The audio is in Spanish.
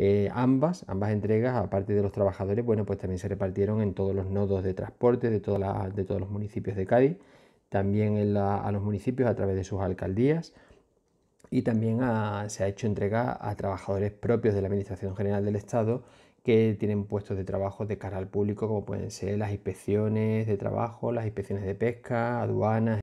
Eh, ambas, ambas entregas, aparte de los trabajadores, bueno, pues también se repartieron en todos los nodos de transporte de, todas de todos los municipios de Cádiz, también a los municipios a través de sus alcaldías y también se ha hecho entrega a trabajadores propios de la Administración General del Estado que tienen puestos de trabajo de cara al público, como pueden ser las inspecciones de trabajo, las inspecciones de pesca, aduanas.